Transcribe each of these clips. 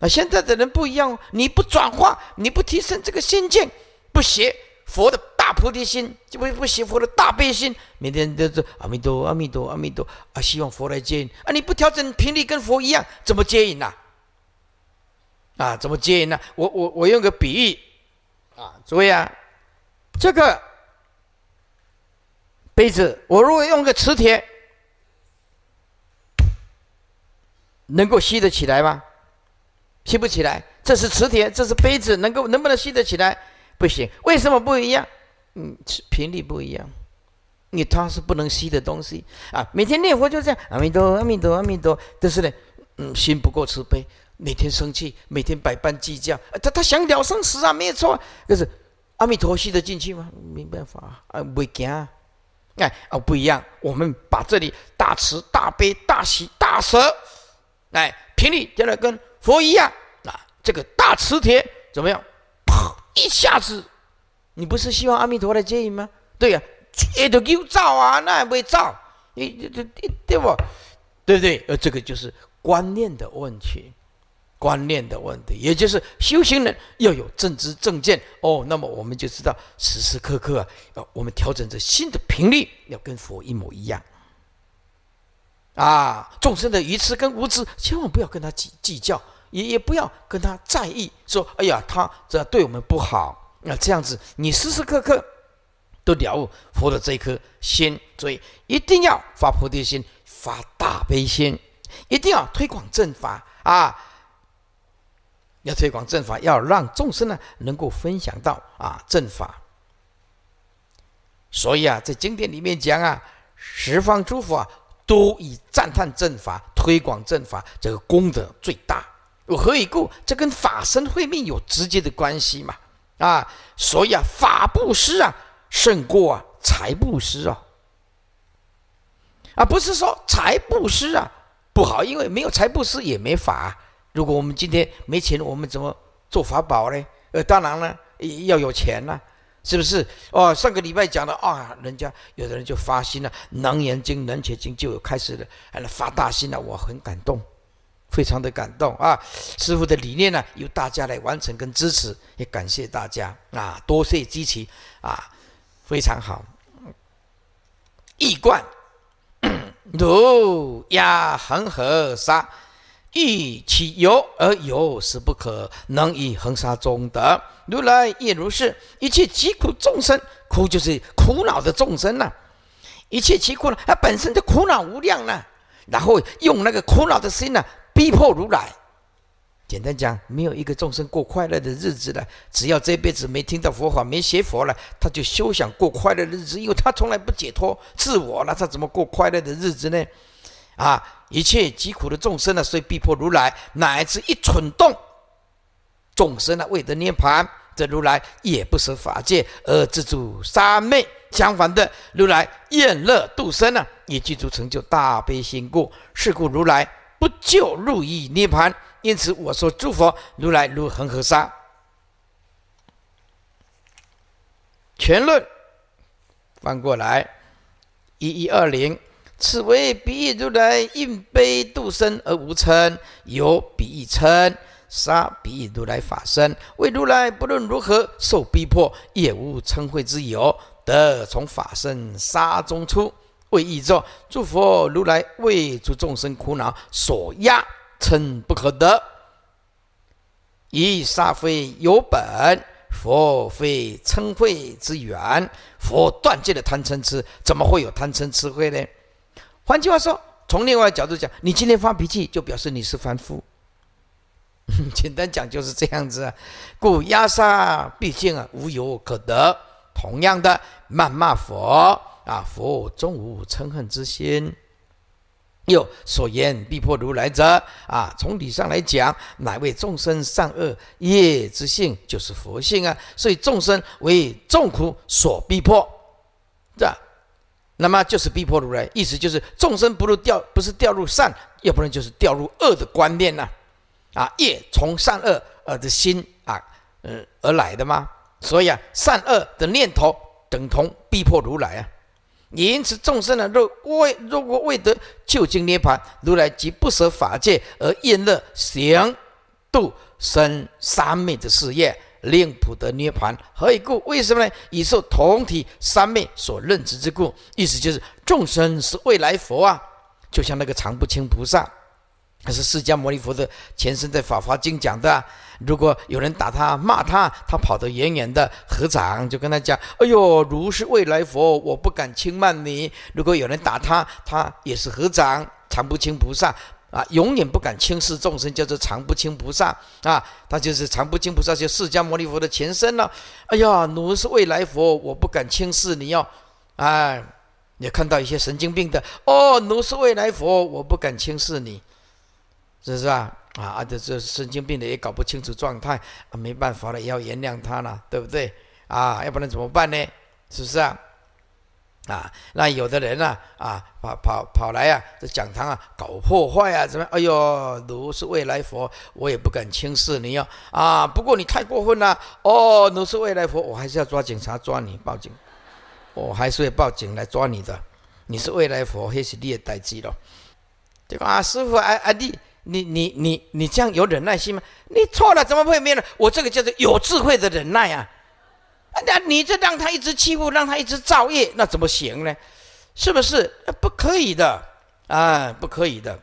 啊，现在的人不一样，你不转化，你不提升这个心境，不学佛的大菩提心，就不不学佛的大悲心，每天都是阿弥陀阿弥陀阿弥陀啊，希望佛来接引啊！你不调整频率跟佛一样，怎么接引呢？啊，怎么接引呢？我我我用个比喻啊，诸位啊，这个杯子，我如果用个磁铁，能够吸得起来吗？吸不起来，这是磁铁，这是杯子，能够能不能吸得起来？不行，为什么不一样？嗯，频率不一样，你它是不能吸的东西啊。每天念佛就这样，阿弥陀，阿弥陀，阿弥陀，但是呢，嗯，心不够慈悲，每天生气，每天百般计较，他他想了生死啊，没有错，可是阿弥陀吸得进去吗？没办法啊，啊，不行啊，哎，哦，不一样，我们把这里大慈大悲大喜大舍，哎，频率调了跟佛一样，啊，这个大磁铁怎么样？啪！一下子，你不是希望阿弥陀来接你吗？对呀，接都给我照啊，那也不会照，你这这这，对不？对不对？呃，这个就是观念的问题，观念的问题，也就是修行人要有正知正见。哦，那么我们就知道，时时刻刻啊，要我们调整着心的频率，要跟佛一模一样。啊，众生的愚痴跟无知，千万不要跟他计计较，也也不要跟他在意。说，哎呀，他这对我们不好。那这样子，你时时刻刻都了悟佛的这一颗心，所以一定要发菩提心，发大悲心，一定要推广正法啊！要推广正法，要让众生呢能够分享到啊正法。所以啊，在经典里面讲啊，十方诸佛。啊都以赞叹正法、推广正法这个功德最大。我何以故？这跟法身慧命有直接的关系嘛！啊，所以啊，法布施啊，胜过啊财布施啊。啊，不是说财布施啊不好，因为没有财布施也没法。如果我们今天没钱，我们怎么做法宝呢？呃，当然了，要有钱了。是不是？哦，上个礼拜讲的啊，人家有的人就发心了，能延经、能铁经就有开始的发大心了，我很感动，非常的感动啊！师傅的理念呢，由大家来完成跟支持，也感谢大家啊，多谢支持啊，非常好。易观，如压恒河沙。亦其有而有是不可能以恒沙中的如来亦如是，一切疾苦众生苦就是苦恼的众生呐，一切疾苦呢，它本身就苦恼无量呢，然后用那个苦恼的心呢逼迫如来。简单讲，没有一个众生过快乐的日子了。只要这辈子没听到佛法、没学佛了，他就休想过快乐的日子，因为他从来不解脱自我了，他怎么过快乐的日子呢？啊！一切疾苦的众生呢，虽逼迫如来，乃至一蠢动，众生呢未得涅槃，则如来也不舍法界而自住三昧。相反的，如来厌乐度生呢，也具足成就大悲心故。是故如来不救入意涅槃。因此我说诸佛如来如恒河沙。全论翻过来一一二零。此为比丘如来应悲度生而无称，有比丘称；杀比丘如来法身为如来，不论如何受逼迫，也无称慧之有，得从法身杀中出，为意造诸佛如来为诸众生苦恼所压，称不可得。以沙非有本，佛非称慧之源。佛断戒了贪嗔痴，怎么会有贪嗔痴慧呢？换句话说，从另外角度讲，你今天发脾气，就表示你是凡夫。简单讲就是这样子啊。故压杀，毕竟啊无有可得。同样的，谩骂佛啊，佛终无嗔恨之心。又所言逼迫如来者啊，从理上来讲，乃为众生善恶业之性，就是佛性啊。所以众生为众苦所逼迫，这。那么就是逼迫如来，意思就是众生不入掉，不是掉入善，要不然就是掉入恶的观念呢。啊，业从善恶而的心啊，嗯而来的吗？所以啊，善恶的念头等同逼迫如来啊。也因此，众生呢，若未如果未得究竟涅盘，如来即不舍法界而厌乐行度生三昧的事业。令普得涅盘，何以故？为什么呢？以受同体三昧所认知之故。意思就是众生是未来佛啊，就像那个常不清菩萨，可是释迦牟尼佛的前身，在法华经讲的。如果有人打他骂他，他跑得远远的，合掌就跟他讲：“哎呦，如是未来佛，我不敢轻慢你。如果有人打他，他也是合掌，常不清菩萨。”啊，永远不敢轻视众生，叫做常不轻菩萨啊。他就是常不轻菩萨，就释迦牟尼佛的前身了。哎呀，奴是未来佛，我不敢轻视你哟。哎，你看到一些神经病的哦，奴是未来佛，我不敢轻视你，是不是啊？啊，这这神经病的也搞不清楚状态，没办法了，也要原谅他了，对不对？啊，要不然怎么办呢？是不是啊？啊，那有的人呢，啊，跑跑跑来啊，这讲堂啊，搞破坏啊，怎么？哎呦，奴是未来佛，我也不敢轻视你哟。啊，不过你太过分了，哦，奴是未来佛，我还是要抓警察抓你，报警，我还是会报警来抓你的。你是未来佛，还是也待机咯？这个啊，师傅，哎哎，你你你你你这样有忍耐心吗？你错了，怎么会有呢？我这个叫做有智慧的忍耐啊。那你这让他一直欺负，让他一直造业，那怎么行呢？是不是？不可以的啊，不可以的。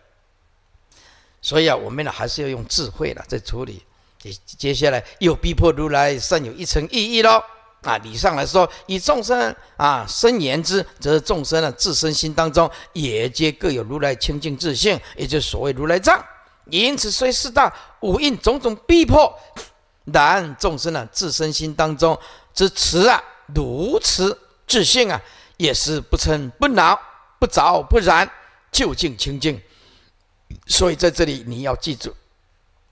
所以啊，我们呢还是要用智慧了，在处理。接接下来又逼迫如来，算有一层意义喽。啊，理上来说，以众生啊身言之，则众生的自身心当中，也皆各有如来清净自性，也就所谓如来藏。因此，虽四大五蕴种种逼迫，然众生的自身心当中。这持啊，如此自信啊，也是不嗔不恼不着不染，究竟清净。所以在这里你要记住，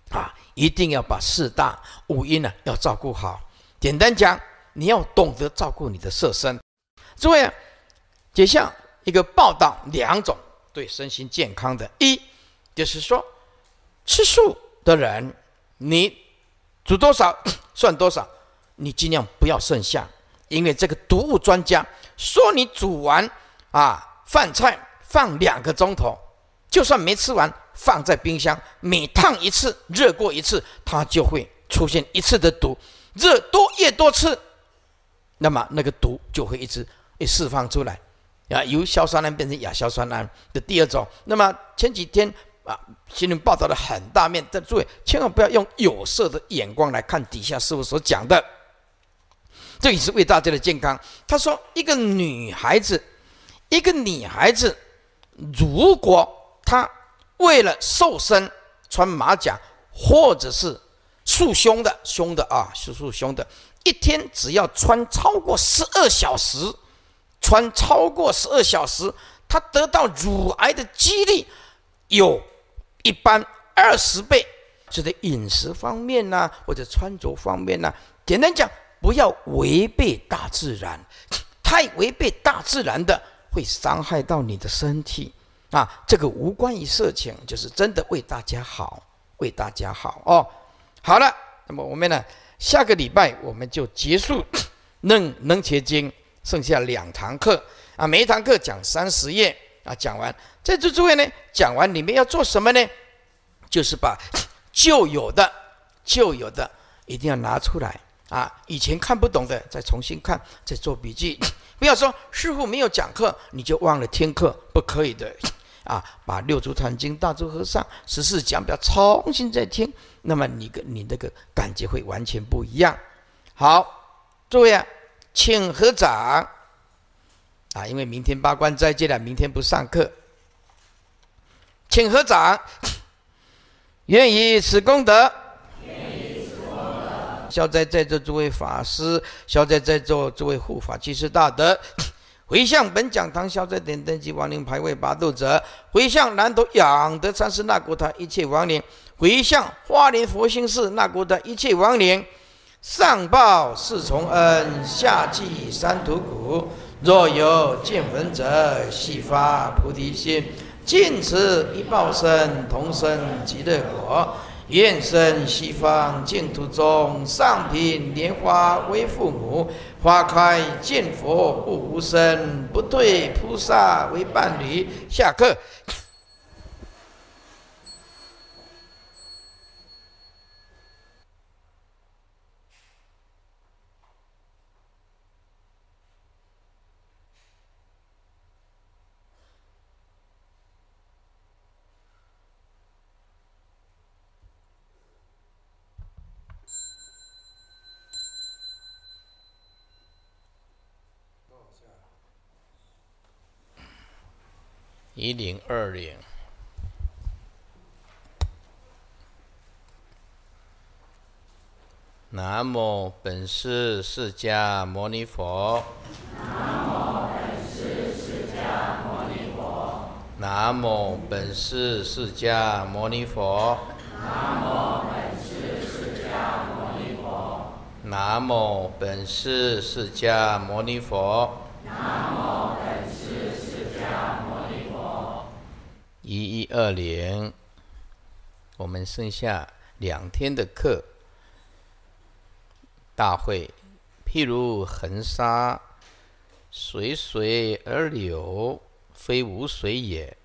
啊，一定要把四大五音呢要照顾好。简单讲，你要懂得照顾你的色身。位啊，接下一个报道两种对身心健康的，一就是说，吃素的人，你煮多少 算多少。你尽量不要剩下，因为这个毒物专家说，你煮完啊饭菜放两个钟头，就算没吃完，放在冰箱，每烫一次、热过一次，它就会出现一次的毒，热多越多次，那么那个毒就会一直一释放出来，啊，由硝酸铵变成亚硝酸铵的第二种。那么前几天啊，新闻报道的很大面，但注意千万不要用有色的眼光来看底下师傅所讲的。这也是为大家的健康。他说：“一个女孩子，一个女孩子，如果她为了瘦身穿马甲，或者是束胸的胸的啊，是束胸的，一天只要穿超过十二小时，穿超过十二小时，她得到乳癌的几率有一般二十倍。所在饮食方面呢，或者穿着方面呢，简单讲。”不要违背大自然，太违背大自然的会伤害到你的身体啊！这个无关于色情，就是真的为大家好，为大家好哦。好了，那么我们呢，下个礼拜我们就结束《楞 楞结经》，剩下两堂课啊，每一堂课讲三十页啊，讲完在这诸位呢，讲完你们要做什么呢？就是把 旧有的、旧有的一定要拿出来。啊，以前看不懂的，再重新看，再做笔记，不要说师傅没有讲课，你就忘了听课，不可以的。啊，把《六祖坛经》《大珠和尚十四讲》表重新再听，那么你跟你那个感觉会完全不一样。好，诸位啊，请合掌。啊，因为明天八关斋戒了，明天不上课，请合掌。愿以此功德。消灾在座诸位法师，消灾在座诸位护法，即是大德，回向本讲堂消灾点灯及亡灵牌位拔度者，回向南斗养德三师那古他一切亡灵，回向花莲佛心寺那古他一切亡灵，上报四重恩，下济三途苦，若有见闻者，悉发菩提心，尽此一报身，同生极乐国。愿生西方净土中，上品莲花为父母。花开见佛不无生，不退菩萨为伴侣。下课。一零二零。南无本师释迦牟尼佛。南无本师释迦牟尼佛。南无本师释迦牟尼佛。南无本师释迦牟尼佛。南无本师释迦牟尼佛。一一二零，我们剩下两天的课。大会譬如恒沙，随水而流，非无水也。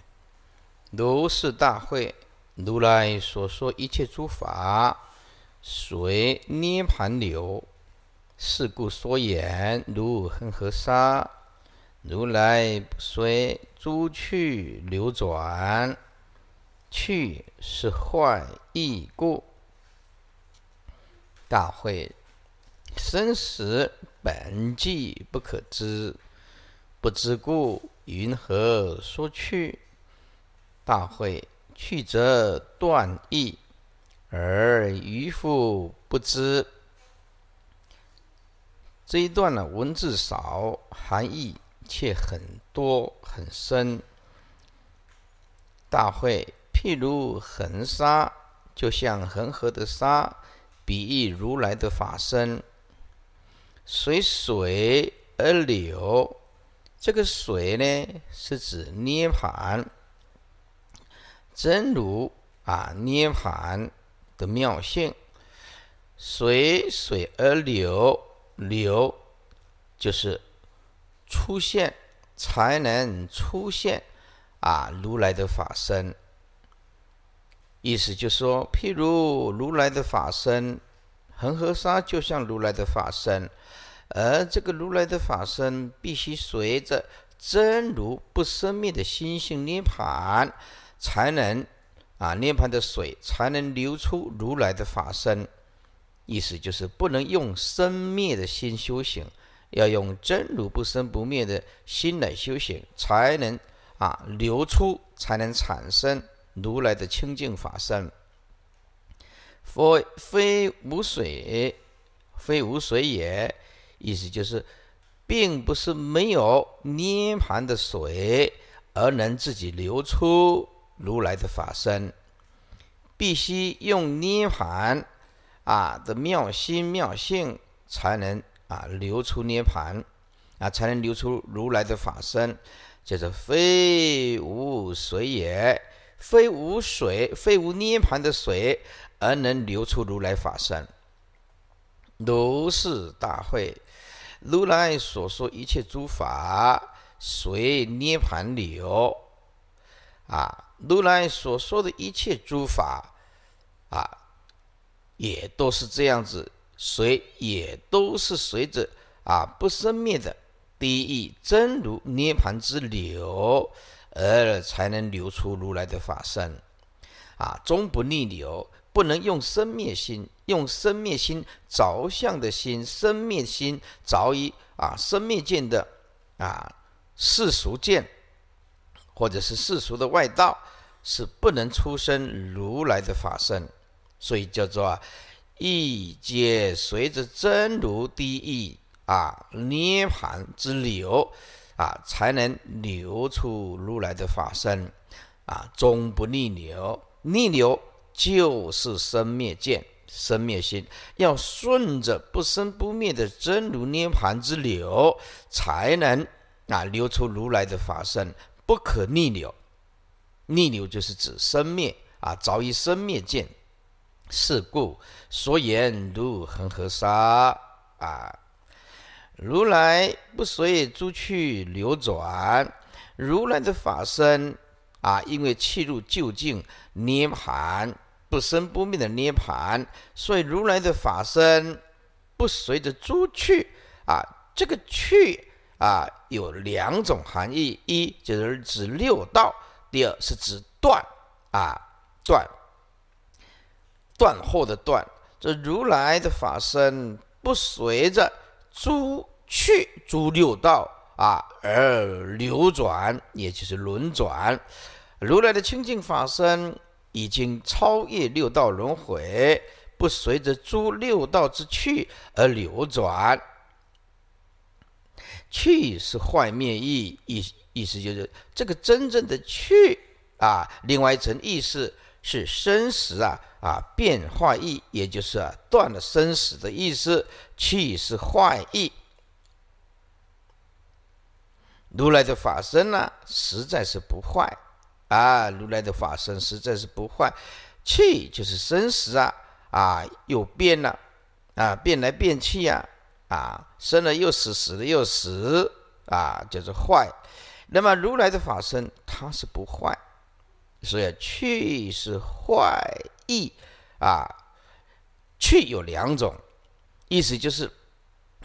如是大会，如来所说一切诸法，随涅盘流。是故说言如恒河沙。如来随诸趣流转，趣是幻易故。大会生死本际不可知，不知故云何说去？大会去则断义，而愚夫不知。这一段呢，文字少，含义。切很多很深，大会譬如恒沙，就像恒河的沙，比喻如来的法身，随水而流。这个水呢，是指涅盘，真如啊涅盘的妙性，随水而流，流就是。出现才能出现啊！如来的法身，意思就是说，譬如如来的法身，恒河沙就像如来的法身，而这个如来的法身必须随着真如不生灭的心性涅盘，才能啊涅盘的水才能流出如来的法身，意思就是不能用生灭的心修行。要用真如不生不灭的心来修行，才能啊流出，才能产生如来的清净法身。佛非无水，非无水也，意思就是，并不是没有涅盘的水而能自己流出如来的法身，必须用涅盘啊的妙心妙性才能。啊，流出涅盘啊，才能流出如来的法身，就是非无水也，非无水，非无涅盘的水，而能流出如来法身。如是大会，如来所说一切诸法随涅盘流啊，如来所说的一切诸法啊，也都是这样子。以也都是随着啊不生灭的第一真如涅盘之流，而才能流出如来的法身啊，终不逆流。不能用生灭心，用生灭心着相的心，生灭心着于啊生灭见的啊世俗见，或者是世俗的外道，是不能出生如来的法身，所以叫做。亦皆随着真如第一啊涅盘之流啊，才能流出如来的法身啊，终不逆流。逆流就是生灭见、生灭心，要顺着不生不灭的真如涅盘之流，才能啊流出如来的法身，不可逆流。逆流就是指生灭啊，早已生灭见。是故所言如恒河沙啊，如来不随诸趣流转，如来的法身啊，因为气入究竟涅槃，不生不灭的涅槃，所以如来的法身不随着诸趣啊，这个趣啊有两种含义，一就是指六道，第二是指断啊断。断后的断，这如来的法身不随着诸去诸六道啊而流转，也就是轮转。如来的清净法身已经超越六道轮回，不随着诸六道之去而流转。去是坏灭意，意意思就是这个真正的去啊，另外一层意思。是生死啊啊变化意，也就是啊断了生死的意思。气是坏意。如来的法身呢，实在是不坏啊。如来的法身实在是不坏，气就是生死啊啊又变了啊，变来变去呀啊，生了又死，死了又死啊，就是坏。那么如来的法身，它是不坏。所以去是坏意啊，去有两种意思，就是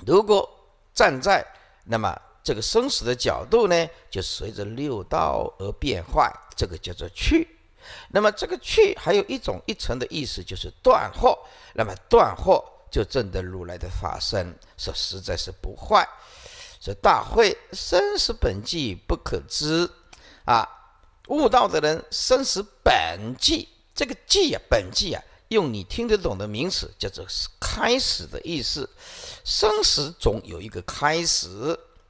如果站在那么这个生死的角度呢，就随着六道而变坏，这个叫做去。那么这个去还有一种一层的意思，就是断惑。那么断惑就证得如来的法身，说实在是不坏。说大会生死本际不可知啊。悟道的人生死本寂，这个寂啊，本寂啊，用你听得懂的名词叫做是开始的意思。生死总有一个开始，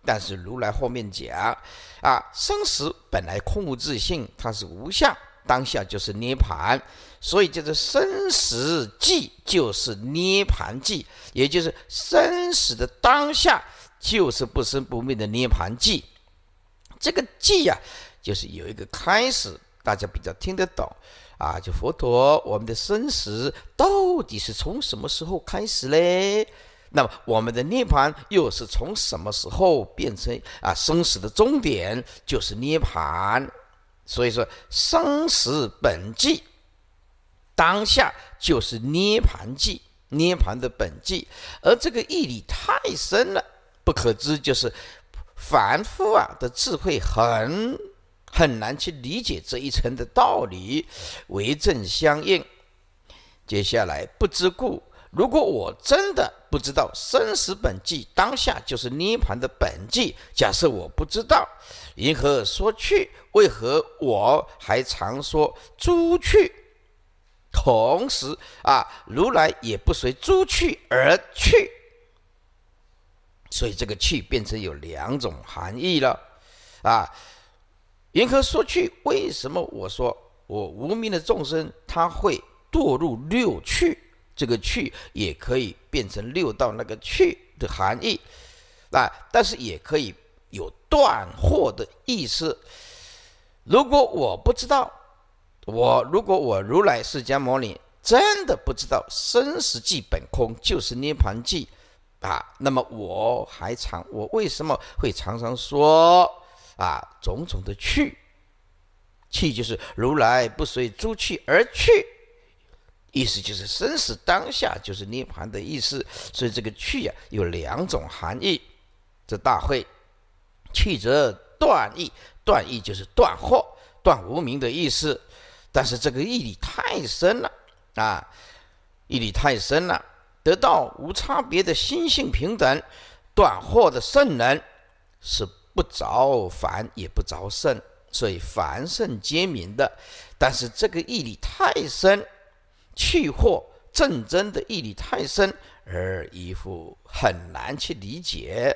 但是如来后面讲，啊，生死本来空无自性，它是无相，当下就是涅盘，所以叫做生死寂就是涅盘寂，也就是生死的当下就是不生不灭的涅盘寂。这个寂呀。就是有一个开始，大家比较听得懂啊。就佛陀，我们的生死到底是从什么时候开始嘞？那么我们的涅槃又是从什么时候变成啊？生死的终点就是涅槃。所以说，生死本际当下就是涅槃际，涅槃的本际。而这个义理太深了，不可知，就是凡夫啊的智慧很。很难去理解这一层的道理，为正相应。接下来不知故，如果我真的不知道生死本际当下就是涅盘的本际，假设我不知道，银河说去？为何我还常说诸去？同时啊，如来也不随诸去而去，所以这个去变成有两种含义了，啊。严格说去，为什么我说我无名的众生他会堕入六趣？这个趣也可以变成六道那个趣的含义，啊，但是也可以有断惑的意思。如果我不知道，我如果我如来释迦牟尼真的不知道生死即本空就是涅槃记啊，那么我还常我为什么会常常说？啊，种种的去，去就是如来不随诸去而去，意思就是生死当下就是涅盘的意思，所以这个去呀有两种含义。这大会去则断义，断义就是断惑、断无明的意思，但是这个义理太深了啊，义理太深了，得到无差别的心性平等、断惑的圣人是。不着凡，也不着圣，所以凡圣皆明的。但是这个义理太深，去或正真的义理太深，而渔夫很难去理解，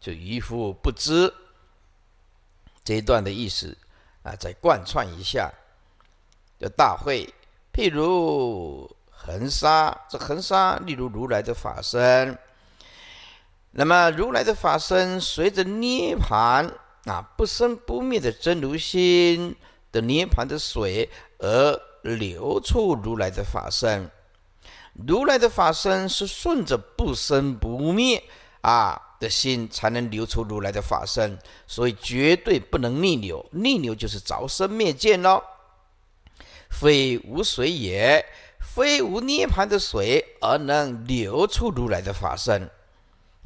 就渔夫不知这一段的意思啊！再贯穿一下，叫大会。譬如恒沙，这恒沙，例如如来的法身。那么如来的法身随着涅盘啊不生不灭的真如心的涅盘的水而流出如来的法身，如来的法身是顺着不生不灭啊的心才能流出如来的法身，所以绝对不能逆流，逆流就是着生灭见喽。非无水也，非无涅盘的水而能流出如来的法身。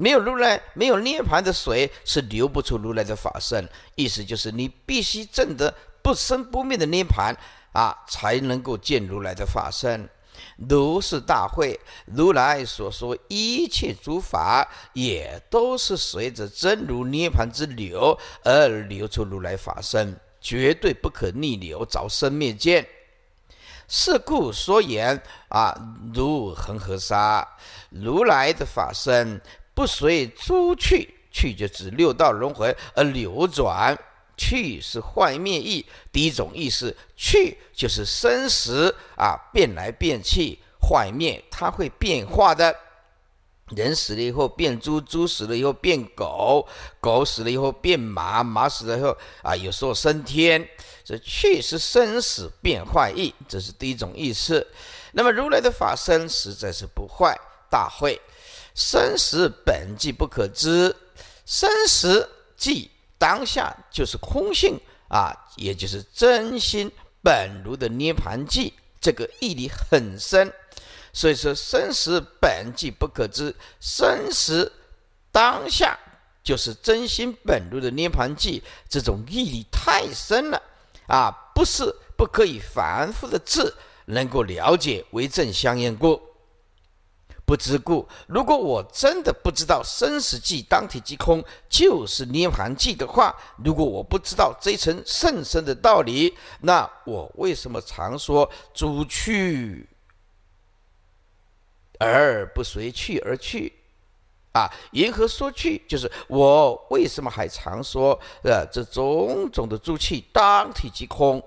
没有如来，没有涅盘的水，是流不出如来的法身。意思就是，你必须证得不生不灭的涅盘啊，才能够见如来的法身。如是大会，如来所说一切诸法，也都是随着真如涅盘之流而流出如来法身，绝对不可逆流，找生灭见。是故说言啊，如恒河沙，如来的法身。不随诸去，去就指六道轮回而流转。去是坏灭意，第一种意思，去就是生死啊，变来变去，坏灭，它会变化的。人死了以后变猪，猪死了以后变狗，狗死了以后变马，马死了以后啊，有时候升天。这去是生死变坏意，这是第一种意思。那么如来的法身实在是不坏，大会。生死本际不可知，生死即当下就是空性啊，也就是真心本如的涅盘际，这个义理很深。所以说，生死本际不可知，生死当下就是真心本如的涅盘记，这种义理太深了啊，不是不可以反复的治。能够了解为正相应故。不知故，如果我真的不知道生死际当体即空就是涅盘际的话，如果我不知道这一层甚深的道理，那我为什么常说诸去而不随去而去？啊，银河说去？就是我为什么还常说呃，这种种的诸气当体即空，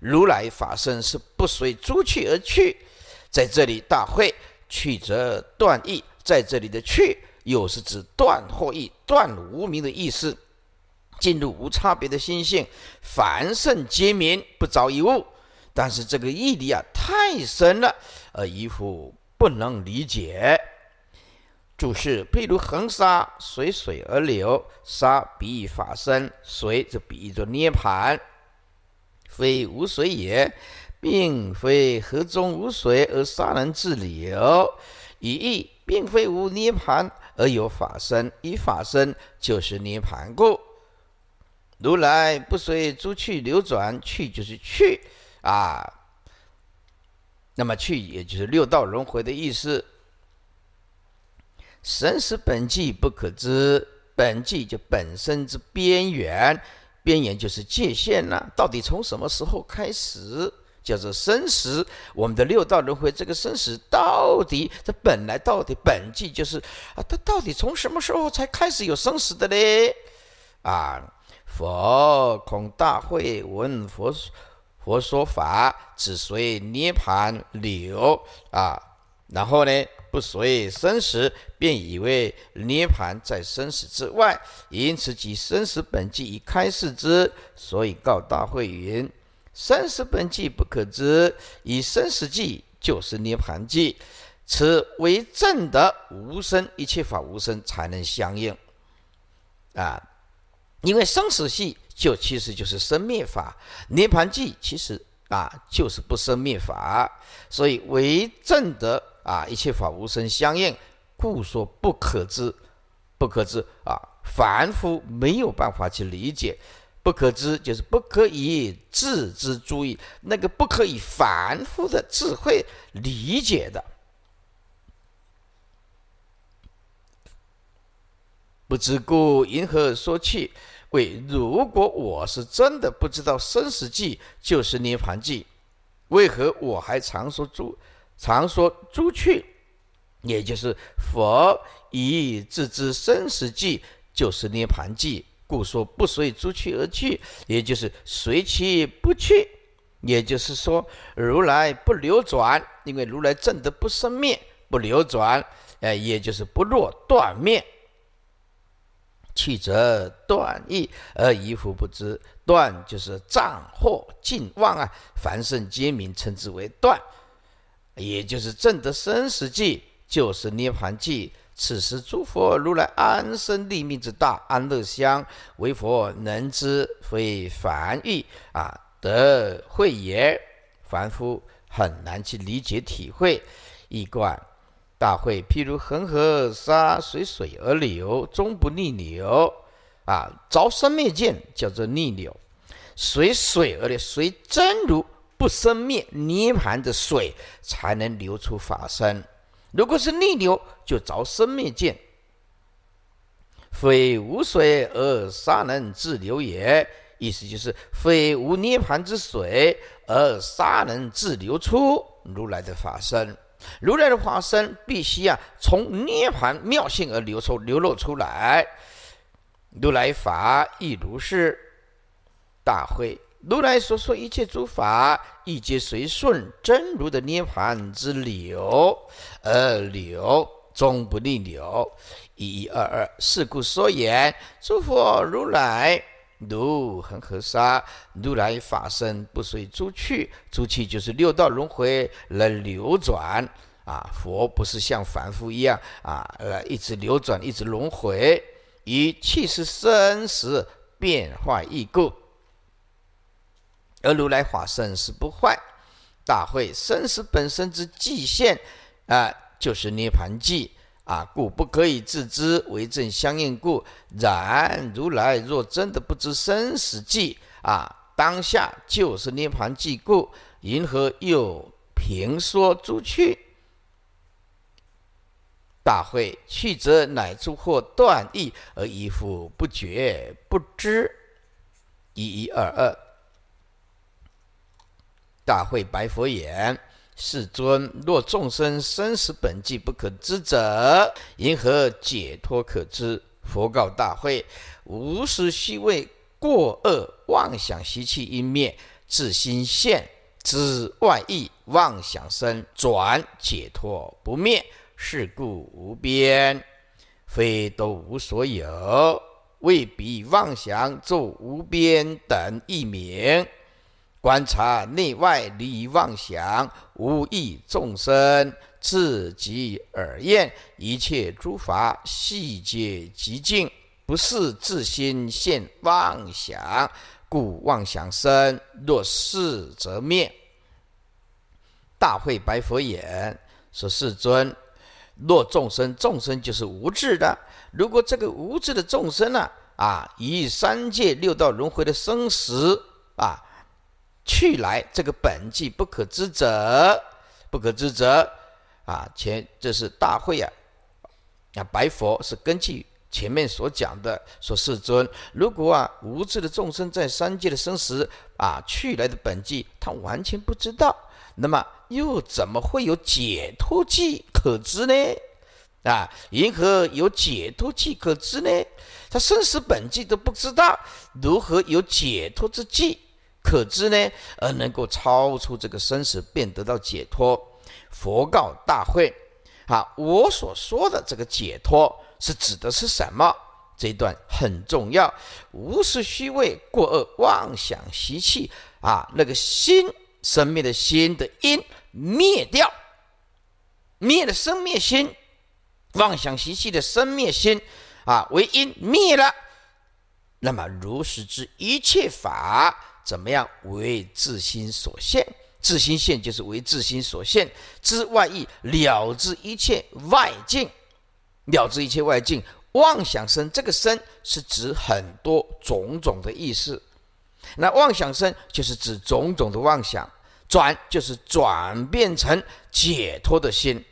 如来法身是不随诸去而去，在这里大会。去则断义，在这里的“去，又是指断或义断无明的意思，进入无差别的心性，凡圣皆明，不着一物。但是这个义理啊，太深了，而一副不能理解。注释：譬如恒沙随水而流，沙比喻法身，水就比喻作涅槃，非无水也。并非河中无水而杀人自流，以意并非无涅盘而有法身，以法身就是涅盘故。如来不随诸去流转，去就是去啊。那么去也就是六道轮回的意思。生死本际不可知，本际就本身之边缘，边缘就是界限呐。到底从什么时候开始？叫做生死，我们的六道轮回，这个生死到底，它本来到底本际就是啊，它到底从什么时候才开始有生死的嘞？啊，佛恐大会问佛佛说法，只随涅盘流啊，然后呢不随生死，便以为涅盘在生死之外，因此即生死本际已开示之，所以告大会云。生死本纪不可知，以生死际就是涅盘际，此为正德无生，一切法无生才能相应。啊，因为生死系就其实就是生灭法，涅盘际其实啊就是不生灭法，所以为正德啊一切法无生相应，故说不可知，不可知啊凡夫没有办法去理解。不可知，就是不可以自知注意那个不可以反复的智慧理解的。不知故，因何说去？为如果我是真的不知道生死记就是涅盘记，为何我还常说诸常说诸去？也就是佛以自知生死记就是涅盘记，故说不随诸趣而去，也就是随其不去，也就是说如来不流转，因为如来正德不生灭，不流转，哎，也就是不落断灭。去则断义，而一佛不知断，就是障或尽忘啊。凡圣皆名称之为断，也就是正德生死际，就是涅盘际。此时诸佛如来安身立命之大安乐乡，为佛能知非凡欲啊，得慧也，凡夫很难去理解体会。一观大会，譬如恒河沙随水而流，终不逆流啊，着生灭见叫做逆流，随水而流，随真如不生灭涅盘的水才能流出法身。如果是逆流，就着生灭见，非无水而沙能自流也。意思就是，非无涅盘之水而沙能自流出如来的法身。如来的法身必须啊，从涅盘妙性而流出、流露出来。如来法亦如是，大会如来所说一切诸法，亦皆随顺真如的涅盘之流，而流终不逆流。一一二二，是故说言：诸佛如来，如恒河沙。如来法身不随诸去，诸去就是六道轮回来流转。啊，佛不是像凡夫一样啊，呃，一直流转，一直轮回，以气势生死变化异故。而如来法生死不坏，大会生死本身之界限，啊，就是涅盘际啊，故不可以自知为正相应故。然如来若真的不知生死际啊，当下就是涅盘际故，云何又平说诸去？大会去则乃诸惑断义，而一夫不觉不知一一二二。大会白佛言：“世尊，若众生生死本际不可知者，因何解脱可知？”佛告大会：“无时虚为过恶妄想习气因灭，自心现知外意妄想生转解脱不灭，是故无边，非都无所有，为彼妄想作无边等一名。”观察内外离妄想，无意众生自己耳言，一切诸法细节极净，不是自心现妄想，故妄想生。若是则灭。大慧白佛言：“说世尊，若众生，众生就是无智的。如果这个无智的众生呢，啊，以三界六道轮回的生死啊。”去来这个本际不可知者，不可知者啊！前这是大会啊，啊，白佛是根据前面所讲的，说世尊，如果啊无知的众生在三界的生死啊去来的本际，他完全不知道，那么又怎么会有解脱计可知呢？啊，银河有解脱计可知呢？他生死本际都不知道，如何有解脱之计？可知呢？而能够超出这个生死，便得到解脱。佛告大会：“啊，我所说的这个解脱，是指的是什么？这一段很重要。无是虚位，过恶、妄想习气啊，那个心，生灭的心的因灭掉，灭了生灭心，妄想习气的生灭心啊，为因灭了，那么如实知一切法。”怎么样为自心所限？自心限就是为自心所限，知外意了知一切外境，了知一切外境。妄想生，这个生是指很多种种的意思。那妄想生就是指种种的妄想，转就是转变成解脱的心，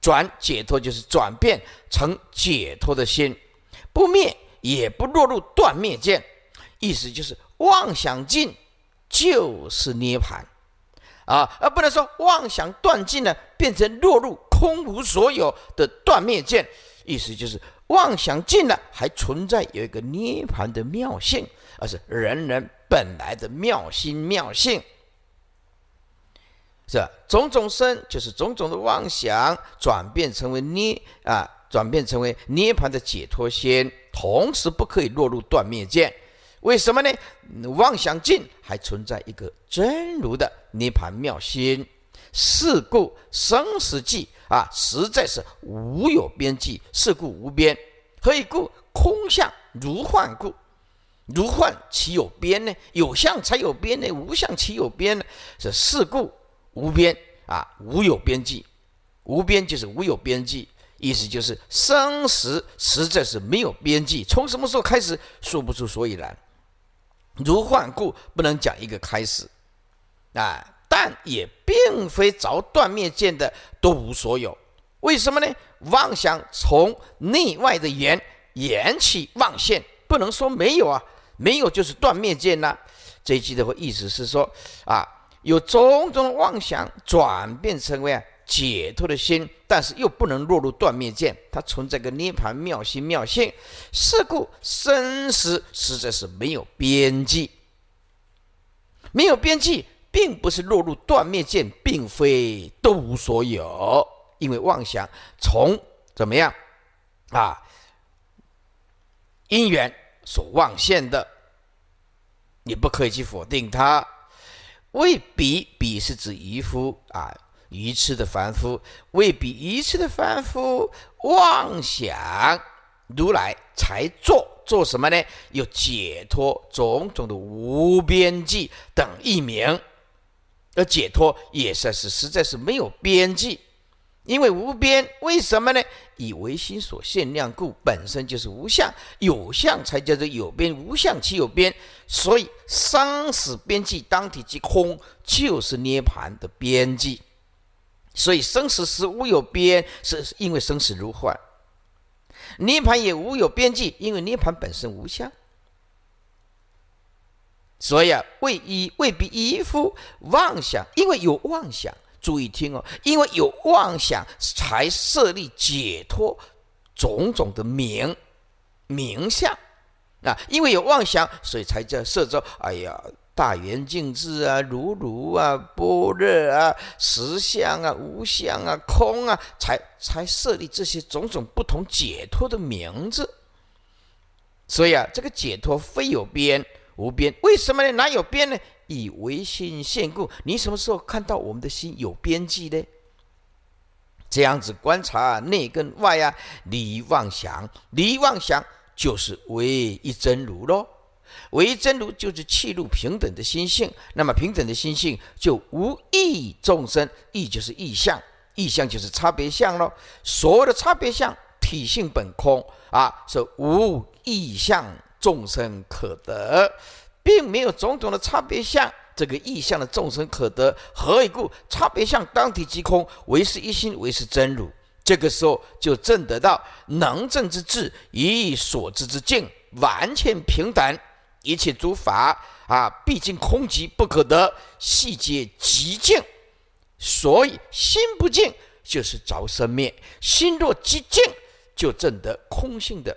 转解脱就是转变成解脱的心，不灭也不落入断灭见，意思就是。妄想尽，就是涅盘啊，而不能说妄想断尽呢，变成落入空无所有的断灭见。意思就是，妄想尽了，还存在有一个涅盘的妙性，而是人人本来的妙心妙性。这种种生，就是种种的妄想转变成为涅啊，转变成为涅盘的解脱心，同时不可以落入断灭见。为什么呢？妄想尽还存在一个真如的涅盘妙心，是故生死际啊，实在是无有边际，是故无边。何以故？空相如幻故，如幻其有边呢？有相才有边呢，无相其有边呢？是是故无边啊，无有边际，无边就是无有边际，意思就是生死实在是没有边际，从什么时候开始说不出所以然。如幻故不能讲一个开始，啊，但也并非着断灭见的都无所有。为什么呢？妄想从内外的缘缘起妄现，不能说没有啊，没有就是断灭见呐。这一句的话意思是说，啊，有种种妄想转变成为。啊解脱的心，但是又不能落入断灭见，它存在个涅盘妙心妙性，是故生死实在是没有边际。没有边际，并不是落入断灭见，并非都无所有，因为妄想从怎么样啊因缘所妄现的，你不可以去否定它。未必彼是指渔夫啊。愚痴的凡夫未必，愚痴的凡夫妄想如来才做做什么呢？有解脱种种的无边际等意名，而解脱也算是实在是没有边际，因为无边，为什么呢？以唯心所现量故，本身就是无相，有相才叫做有边，无相其有边，所以生死边际当体即空，就是涅槃的边际。所以生死时无有边，是因为生死如幻；涅盘也无有边际，因为涅盘本身无相。所以啊，未一未必一夫妄想，因为有妄想。注意听哦，因为有妄想，才设立解脱种种的名名相啊。因为有妄想，所以才叫设置。哎呀。大圆净智啊，如如啊，般若啊，实相啊，无相啊，空啊，才才设立这些种种不同解脱的名字。所以啊，这个解脱非有边无边，为什么呢？哪有边呢？以唯心现故。你什么时候看到我们的心有边际呢？这样子观察内跟外啊，离妄想，离妄想就是唯一真如喽。唯真如就是气入平等的心性，那么平等的心性就无异众生，异就是异相，异相就是差别相喽。所有的差别相体性本空啊，是无异相众生可得，并没有种种的差别相，这个异相的众生可得。何以故？差别相当体即空，唯是一心，唯是真如。这个时候就证得到能证之智以所知之境完全平等。一切诸法啊，毕竟空寂不可得，细节极静。所以心不静就是着生灭，心若极静就证得空性的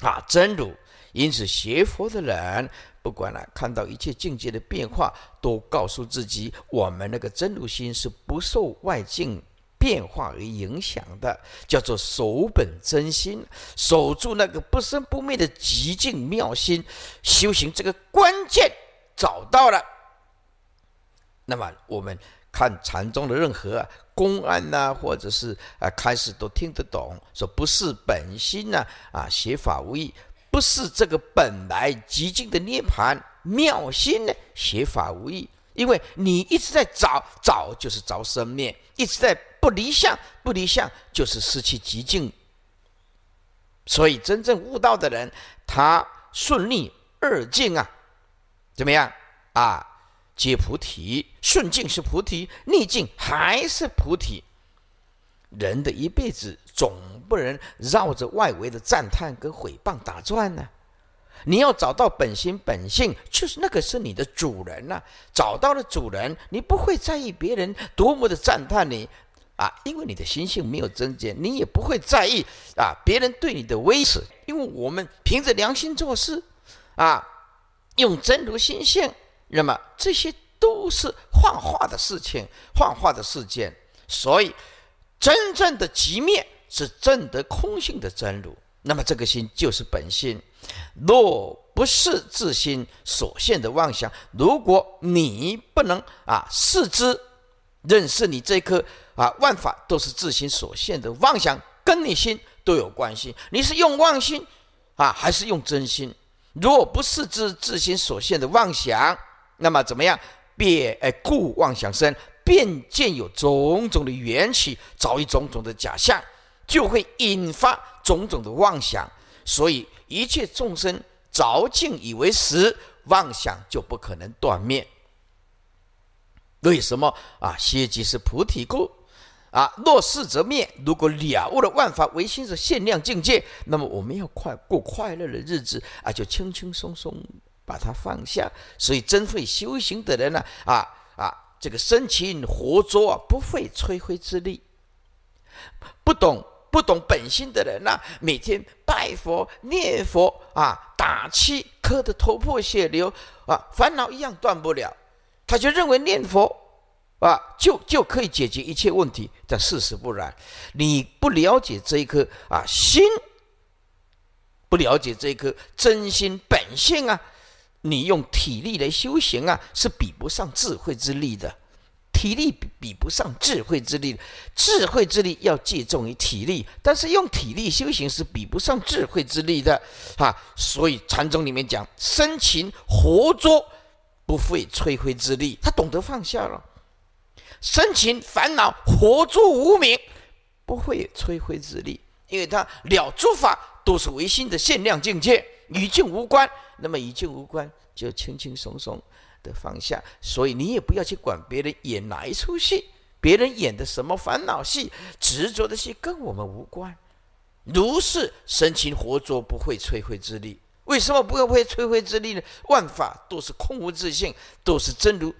啊真如。因此学佛的人，不管了、看到一切境界的变化，都告诉自己：我们那个真如心是不受外境。变化而影响的，叫做守本真心，守住那个不生不灭的极静妙心，修行这个关键找到了。那么我们看禅宗的任何公案呐，或者是啊开始都听得懂，说不是本心呢，啊写法无益，不是这个本来极静的涅盘妙心呢，写法无益，因为你一直在找，找就是找生灭，一直在。不离相，不离相就是失去极境。所以真正悟道的人，他顺逆二境啊，怎么样啊？皆菩提，顺境是菩提，逆境还是菩提。人的一辈子总不能绕着外围的赞叹跟毁谤打转呢。你要找到本心本性，就是那个是你的主人呐。找到了主人，你不会在意别人多么的赞叹你。啊，因为你的心性没有增减，你也不会在意啊别人对你的威势。因为我们凭着良心做事，啊，用真如心性，那么这些都是幻化的事情，幻化的事件。所以，真正的极灭是证得空性的真如，那么这个心就是本心。若不是自心所现的妄想，如果你不能啊视之，认识你这颗。啊，万法都是自心所现的妄想，跟你心都有关系。你是用妄心，啊，还是用真心？如果不是自自心所现的妄想，那么怎么样？便哎，故妄想生，便见有种种的缘起，找一种种的假象，就会引发种种的妄想。所以一切众生着境以为实，妄想就不可能断灭。为什么啊？邪即是菩提故。啊，若是则灭。如果了悟了万法唯心是限量境界，那么我们要快过快乐的日子啊，就轻轻松松把它放下。所以真会修行的人呢，啊啊，这个深情活捉不费吹灰之力。不懂不懂本心的人呢，每天拜佛念佛啊，打气磕得头破血流啊，烦恼一样断不了，他就认为念佛。啊，就就可以解决一切问题，但事实不然。你不了解这一颗啊心，不了解这一颗真心本性啊，你用体力来修行啊，是比不上智慧之力的。体力比比不上智慧之力，智慧之力要借重于体力，但是用体力修行是比不上智慧之力的啊。所以禅宗里面讲，生擒活捉，不费吹灰之力，他懂得放下了。深情烦恼活捉无名，不会摧毁灰之力，因为他了诸法都是唯心的限量境界，与境无关。那么与境无关，就轻轻松松的放下。所以你也不要去管别人演哪一出戏，别人演的什么烦恼戏、执着的戏，跟我们无关。如是深情活捉，不会摧毁之力。为什么不会摧毁之力呢？万法都是空无自性，都是真如，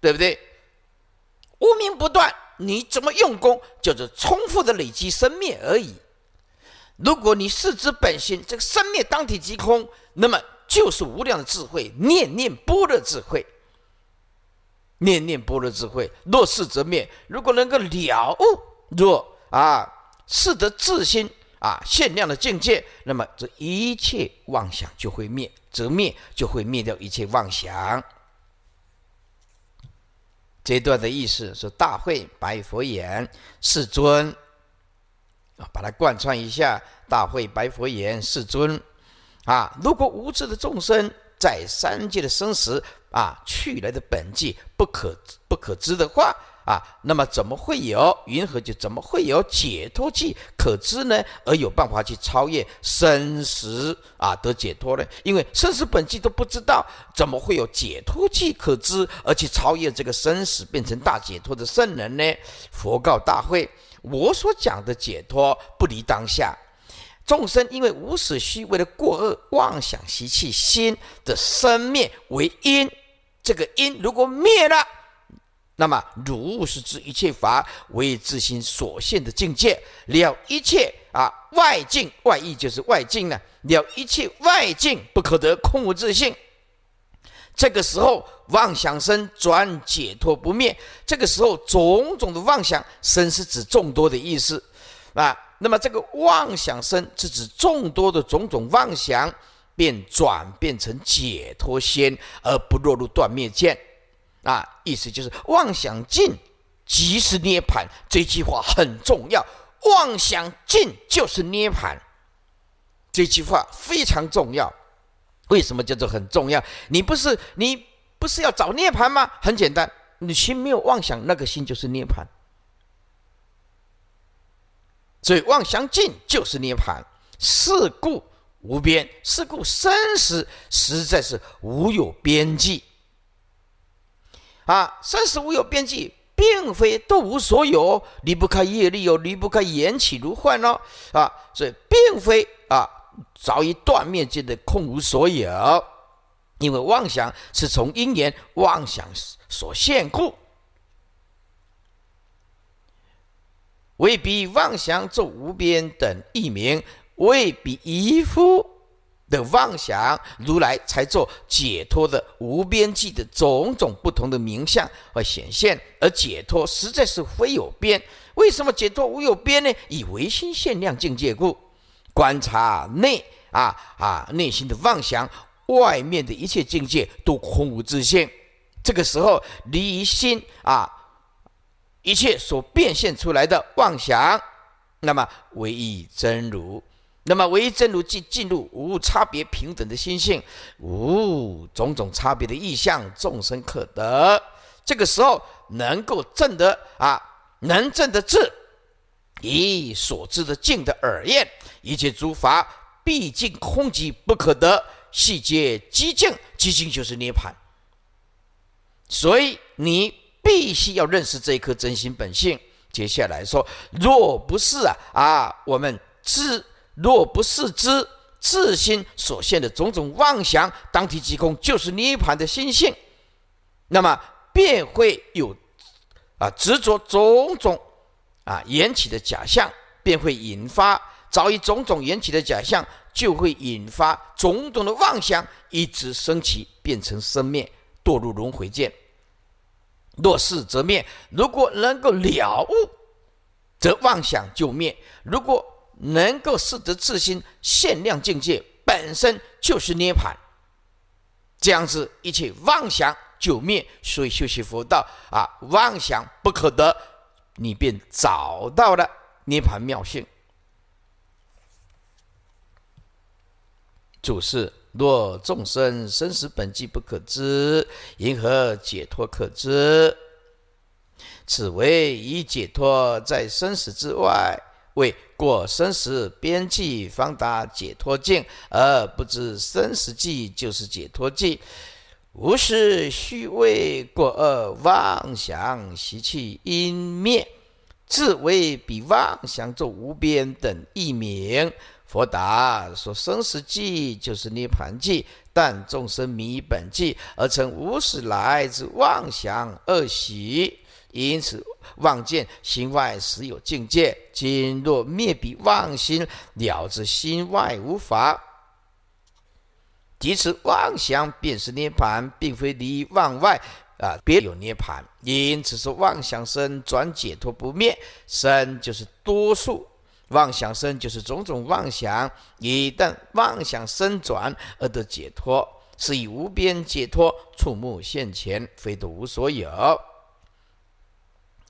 对不对？无明不断，你怎么用功，就是重复的累积生灭而已。如果你视之本心，这个生灭当体即空，那么就是无量的智慧，念念波若智慧，念念波若智慧，若是则灭。如果能够了悟，若啊是得自心啊限量的境界，那么这一切妄想就会灭，则灭就会灭掉一切妄想。这段的意思是：大会白佛言：“世尊，啊，把它贯穿一下。大会白佛言：世尊，啊，如果无知的众生在三界的生死啊、去来的本际不可不可知的话。”啊，那么怎么会有云何就怎么会有解脱器可知呢？而有办法去超越生死啊，得解脱呢？因为生死本际都不知道，怎么会有解脱器可知，而且超越这个生死，变成大解脱的圣人呢？佛告大会：我所讲的解脱不离当下，众生因为无始虚为的过恶妄想习气心的生灭为因，这个因如果灭了。那么如是知一切法唯自心所现的境界了，一切啊外境外意就是外境呢，了一切外境不可得空无自性。这个时候妄想生转解脱不灭，这个时候种种的妄想生是指众多的意思啊，那么这个妄想生是指众多的种种妄想，便转变成解脱仙而不落入断灭见。啊，意思就是妄想尽即是涅盘，这句话很重要。妄想尽就是涅盘，这句话非常重要。为什么叫做很重要？你不是你不是要找涅盘吗？很简单，你心没有妄想，那个心就是涅盘。所以妄想尽就是涅盘，是故无边，是故生死实在是无有边际。啊，三死无有边际，并非都无所有，离不开业力，又离不开缘起如幻哦。啊，所以并非啊早已断灭界的空无所有，因为妄想是从因缘妄想所现故，未必妄想作无边等一名，未必一夫。的妄想，如来才做解脱的无边际的种种不同的名相而显现，而解脱实在是非有边。为什么解脱无有边呢？以唯心限量境界故，观察内啊啊内心的妄想，外面的一切境界都空无自性。这个时候离心啊，一切所变现出来的妄想，那么唯一真如。那么唯正如即进入无差别平等的心性，无种种差别的意象，众生可得。这个时候能够证得啊，能证得智，以所知的境的耳验，一切诸法毕竟空寂不可得，细节寂静。寂静就是涅槃。所以你必须要认识这一颗真心本性。接下来说，若不是啊啊，我们知。若不是知自心所现的种种妄想当体即空，就是涅槃的心性，那么便会有啊执着种种啊缘起的假象，便会引发，早已种种缘起的假象，就会引发种种的妄想，一直升起，变成生灭，堕入轮回见。若是则灭，如果能够了悟，则妄想就灭。如果能够适得自心限量境界，本身就是涅盘。这样子一切妄想就灭，所以修习佛道啊，妄想不可得，你便找到了涅盘妙性。祖师若众生生死本际不可知，因何解脱可知？此为以解脱在生死之外为。过生死边际方达解脱境，而不知生死际就是解脱际。无是虚伪过恶妄想习气因灭，自谓比妄想作无边等异名。佛答说：生死际就是涅盘际，但众生迷本际，而成无始来之妄想恶习。因此，妄见心外实有境界。今若灭彼妄心，了知心外无法。即此妄想便是涅盘，并非离妄外啊，别有涅盘。因此说妄想生转解脱不灭，生就是多数妄想生，就是种种妄想。一旦妄想生转而得解脱，是以无边解脱触目现前，非得无所有。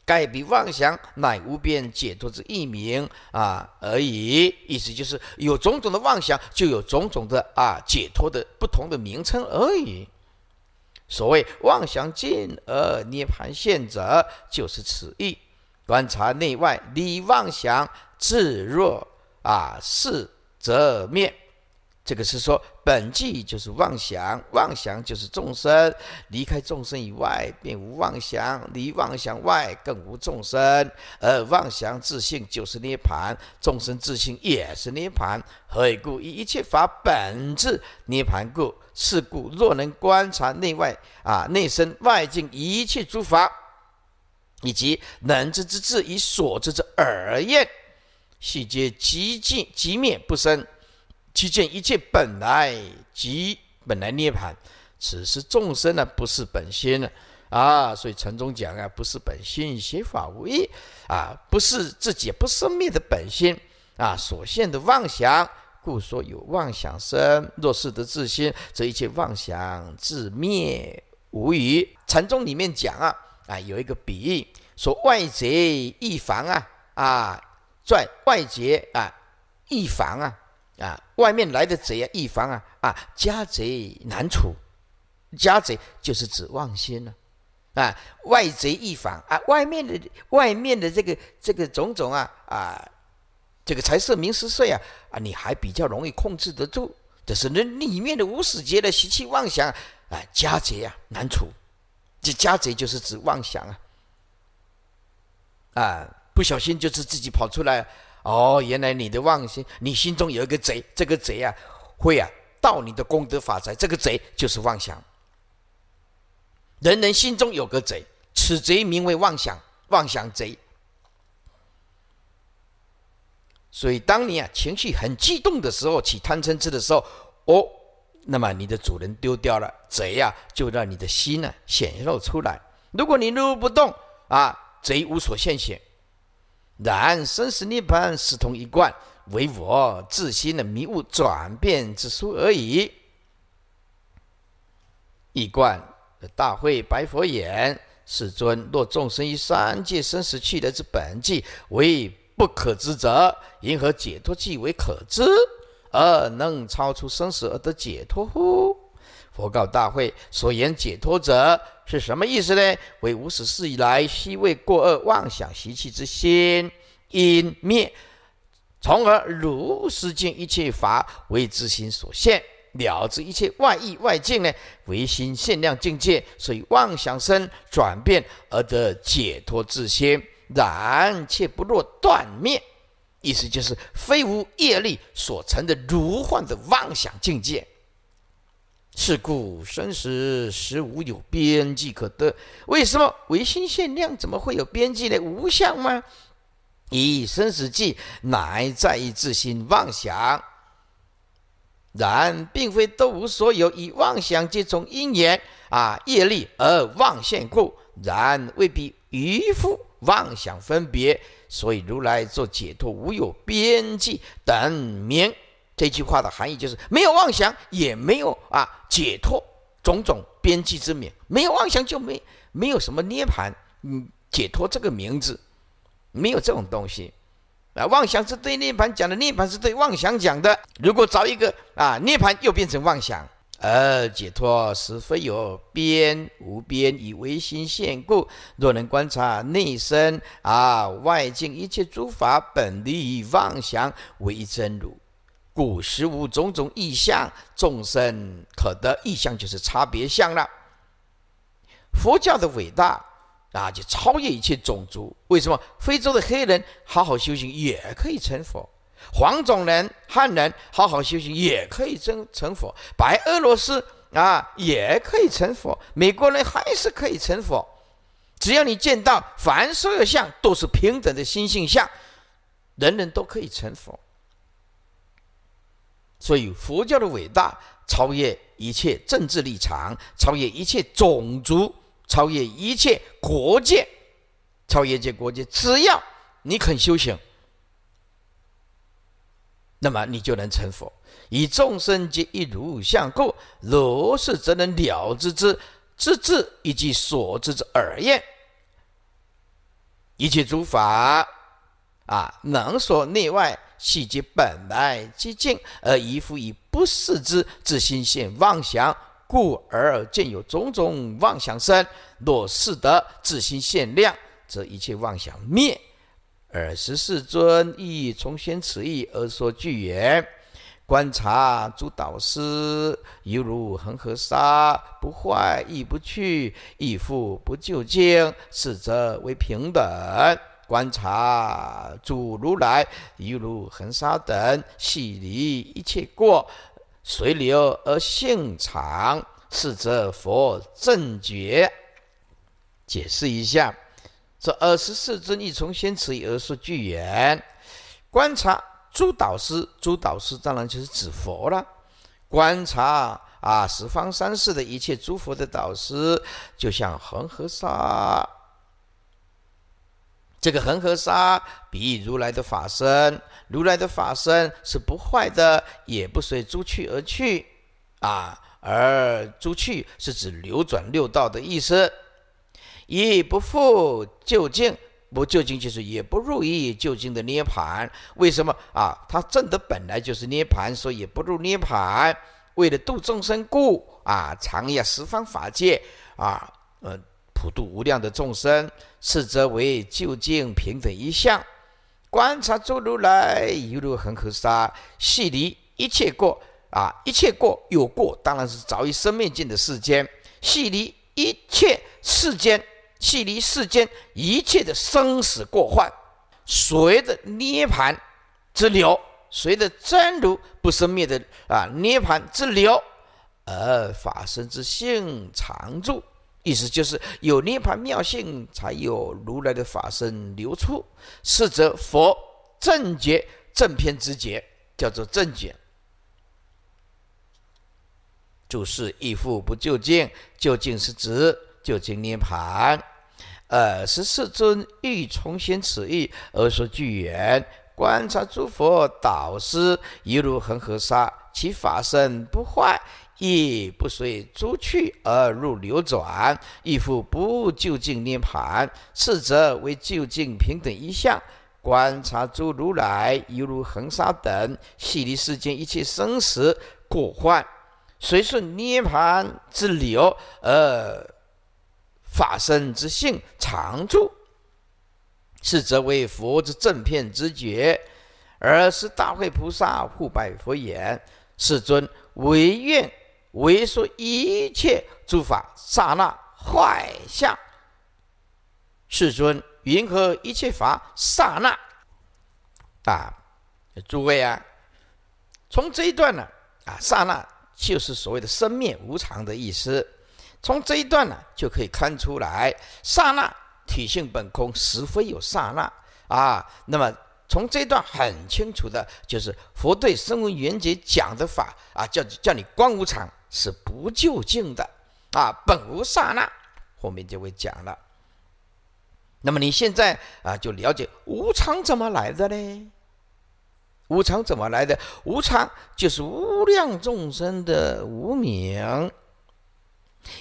盖彼妄想，乃无边解脱之一名啊而已。意思就是，有种种的妄想，就有种种的啊解脱的不同的名称而已。所谓妄想尽而涅盘现者，就是此意。观察内外，离妄想自若啊，是则灭。这个是说。本际就是妄想，妄想就是众生；离开众生以外，便无妄想；离妄想外，更无众生。而妄想自性就是涅盘，众生自性也是涅盘。何以故？以一切法本质涅盘故。是故，若能观察内外啊内身外境一切诸法，以及能知之智与所知之而验，悉皆极尽极灭不生。其见一切本来即本来涅盘，此时众生呢不是本心了啊，所以禅宗讲啊不是本心，邪法无益啊，不是自己不生灭的本心啊，所现的妄想，故说有妄想生。若是得自心，则一切妄想自灭无余。禅宗里面讲啊啊，有一个比喻，说外贼易防啊啊，在外贼啊易防啊。啊，外面来的贼啊，易防啊！啊，家贼难除，家贼就是指妄心呢。啊，外贼易防啊，外面的外面的这个这个种种啊啊，这个财色名食睡啊啊，你还比较容易控制得住。这是那里面的无始劫的习气妄想啊，家贼啊难除，这家贼就是指妄想啊。啊，不小心就是自己跑出来。哦，原来你的妄心，你心中有一个贼，这个贼啊，会啊盗你的功德法财。这个贼就是妄想。人人心中有个贼，此贼名为妄想，妄想贼。所以当你啊情绪很激动的时候，起贪嗔痴的时候，哦，那么你的主人丢掉了贼啊，就让你的心呢显露出来。如果你撸不动啊，贼无所现形。然生死涅盘是同一观，为我自心的迷雾转变之书而已。一观大会白佛言：“世尊，若众生于三界生死去来之本际为不可知者，因何解脱计为可知？而能超出生死而得解脱乎？”佛告大会所言解脱者是什么意思呢？为无始世以来，虚为过恶妄想习气之心因灭，从而如实见一切法为之心所现了之一切外意外境呢？唯心限量境界，所以妄想生转变而得解脱之心，然却不若断灭，意思就是非无业力所成的如幻的妄想境界。是故生死实无有边际可得。为什么唯心限量？怎么会有边际呢？无相吗？以生死际乃在于自心妄想。然并非都无所有，以妄想这从因缘啊业力而妄现故。然未必愚夫妄想分别，所以如来做解脱无有边际等明。这句话的含义就是：没有妄想，也没有啊解脱种种边际之名。没有妄想，就没没有什么涅盘，嗯，解脱这个名字，没有这种东西。啊，妄想是对涅盘讲的，涅盘是对妄想讲的。如果找一个啊涅盘，又变成妄想。而解脱是非有边，无边以唯心现故。若能观察内身啊外境一切诸法，本离以妄想为真如。古时无种种异象，众生可得异象，就是差别相了。佛教的伟大啊，就超越一切种族。为什么非洲的黑人好好修行也可以成佛，黄种人、汉人好好修行也可以成成佛，白俄罗斯啊也可以成佛，美国人还是可以成佛。只要你见到凡所有相都是平等的心性相，人人都可以成佛。所以佛教的伟大超越一切政治立场，超越一切种族，超越一切国界，超越一切国界。只要你肯修行，那么你就能成佛。以众生皆一如相故，如是则能了知之之智以及所知之耳言，一切诸法啊，能说内外。细节本来寂静，而一夫以不世之，自心现妄想，故而见有种种妄想生。若是得自心现量，则一切妄想灭。尔时世尊亦从宣此意而说句言：观察诸导师，犹如恒河沙，不坏亦不去，亦复不究竟，是则为平等。观察诸如来，一如恒沙等，悉离一切过，随流而性常。是则佛正觉。解释一下，这二十四尊一从先此而说具言。观察诸导师，诸导师当然就是指佛了。观察啊，十方三世的一切诸佛的导师，就像恒河沙。这个恒河沙比喻如来的法身，如来的法身是不坏的，也不随诸趣而去，啊，而诸趣是指流转六道的意思，亦不复究竟，不究竟就是也不入意究竟的涅槃。为什么啊？他证的本来就是涅槃，所以也不入涅槃。为了度众生故，啊，常演十方法界，啊，呃。普度无量的众生，是则为究竟平等一向。观察诸如来，一如恒河沙，悉离一切过啊！一切过有过，当然是早已生灭尽的世间，悉离一切世间，悉离世间一切的生死过患，随着涅盘之流，随着真如不生灭的啊涅盘之流而法身之性常住。意思就是有涅盘妙性，才有如来的法身流出。是则佛正觉正篇之觉，叫做正觉。注释：亦复不究竟，究竟是指究竟涅盘。二十四尊欲重显此意，而说具言：观察诸佛导师，犹如恒河沙，其法身不坏。亦不随诸趣而入流转，亦复不就竟涅盘。是则为究竟平等一向，观察诸如来，犹如恒沙等，系离世间一切生死过患，随顺涅盘之流而法身之性常住。是则为佛之正片之觉，而是大会菩萨护百佛言：世尊，唯愿。为说一切诸法刹那坏相，世尊，云何一切法刹那？啊，诸位啊，从这一段呢，啊，刹那就是所谓的生灭无常的意思。从这一段呢，就可以看出来，刹那体性本空，实非有刹那。啊，那么从这一段很清楚的，就是佛对声闻缘觉讲的法啊，叫叫你观无常。是不究竟的，啊，本无刹那。后面就会讲了。那么你现在啊，就了解无常怎么来的呢？无常怎么来的？无常就是无量众生的无明，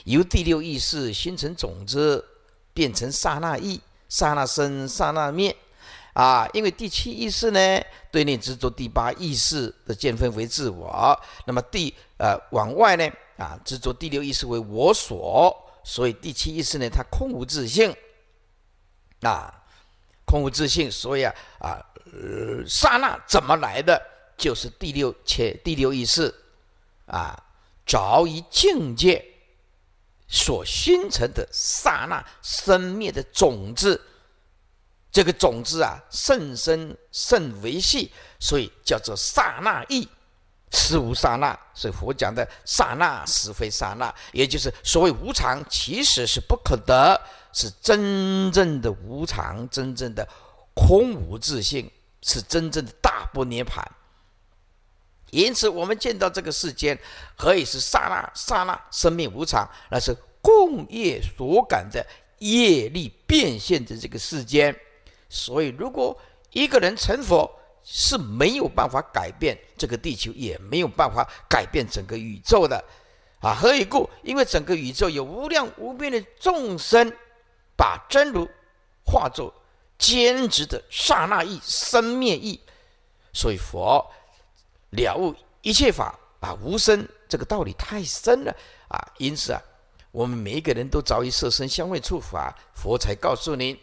由第六意识形成种子，变成刹那意、刹那生、刹那灭。啊，因为第七意识呢，对内执着第八意识的见分为自我。那么第呃，往外呢，啊，执着第六意识为我所，所以第七意识呢，它空无自性，啊，空无自性，所以啊，啊，呃，刹那怎么来的？就是第六且第六意识，啊，着于境界所形成的刹那生灭的种子，这个种子啊，甚深甚微细，所以叫做刹那意。是无刹那，是佛讲的刹那是非刹那，也就是所谓无常，其实是不可得，是真正的无常，真正的空无自性，是真正的大不涅槃。因此，我们见到这个世间何以是刹那刹那，生命无常，那是共业所感的业力变现的这个世间。所以，如果一个人成佛，是没有办法改变这个地球，也没有办法改变整个宇宙的，啊，何以故？因为整个宇宙有无量无边的众生，把真如化作坚持的刹那意生灭意，所以佛了悟一切法啊，无生这个道理太深了啊，因此啊，我们每一个人都早已设身相位处法，佛才告诉您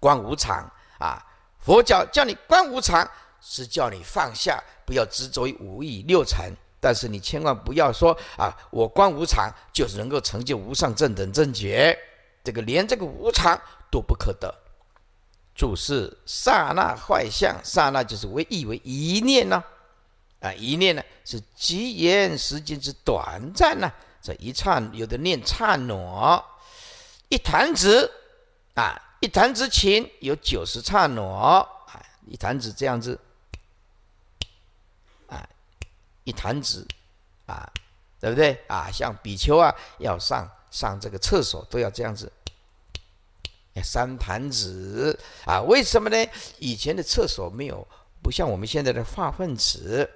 观无常啊。佛教叫你观无常，是叫你放下，不要执着于五欲六尘。但是你千万不要说啊，我观无常就是能够成就无上正等正觉。这个连这个无常都不可得。注释：刹那坏相，刹那就是为意为一念呢，啊一念呢是极言时间之短暂呢。这一刹有的念刹那，一弹指啊。一坛子琴有九十刹那，啊，一坛子这样子，啊，一坛子，啊，对不对？啊，像比丘啊，要上上这个厕所都要这样子，三坛子，啊，为什么呢？以前的厕所没有，不像我们现在的化粪池，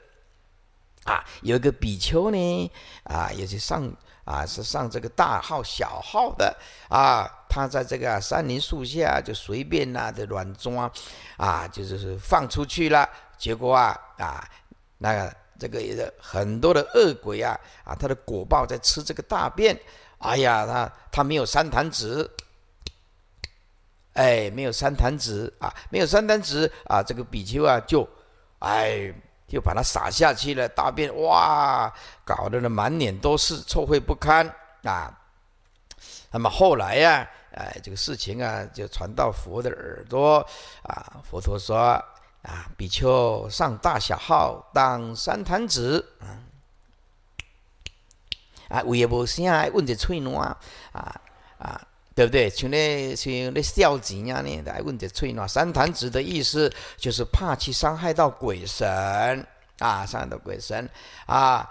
啊，有一个比丘呢，啊，也是上。啊，是上这个大号小号的啊，他在这个山林树下就随便呐的软装啊，就是放出去了，结果啊啊，那个这个也很多的恶鬼啊啊，他的果报在吃这个大便，哎呀，他他没有三坛子，哎，没有三坛子啊，没有三坛子啊，这个比丘啊就，哎。就把它撒下去了，大便哇，搞得呢满脸都是，臭秽不堪啊。那么后来呀，哎，这个事情啊就传到佛的耳朵啊，佛陀说啊，比丘上大小号当三坛子啊，为的无啥，问一嘴喏啊啊。对不对？像那像那孝子一样来问这翠暖三弹指的意思，就是怕去伤害到鬼神啊，伤害到鬼神啊。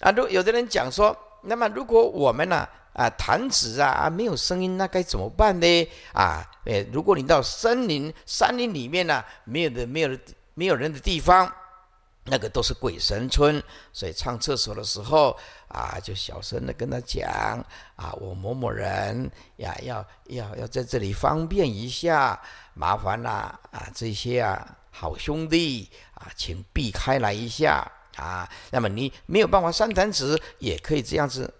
啊，如有的人讲说，那么如果我们呢啊弹指啊没有声音，那该怎么办呢？啊，诶，如果你到森林，森林里面呢没有的没有没有人的地方。那个都是鬼神村，所以上厕所的时候啊，就小声的跟他讲啊，我某某人呀，要要要在这里方便一下，麻烦啦啊，这些啊，好兄弟啊，请避开来一下啊。那么你没有办法三弹指，也可以这样子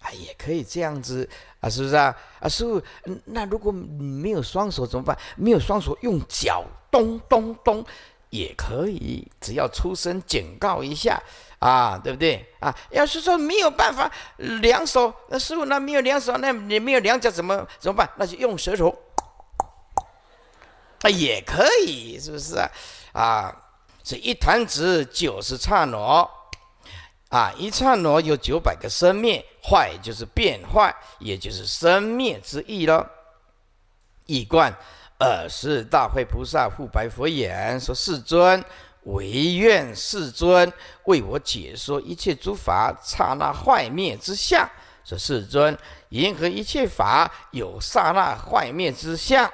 啊，也可以这样子啊，是不是啊？啊，师傅，那如果没有双手怎么办？没有双手用脚，咚咚咚。也可以，只要出声警告一下，啊，对不对？啊，要是说没有办法两手，那师傅那没有两手，那你没有两脚怎么怎么办？那就用舌头，啊，也可以，是不是啊？啊，是一弹指九十刹那，啊，一刹那有九百个生灭，坏就是变坏，也就是生灭之意了，一贯。尔时，大慧菩萨复白佛言：“说世尊，唯愿世尊为我解说一切诸法刹那坏灭之相。说世尊，言何一切法有刹那坏灭之相？”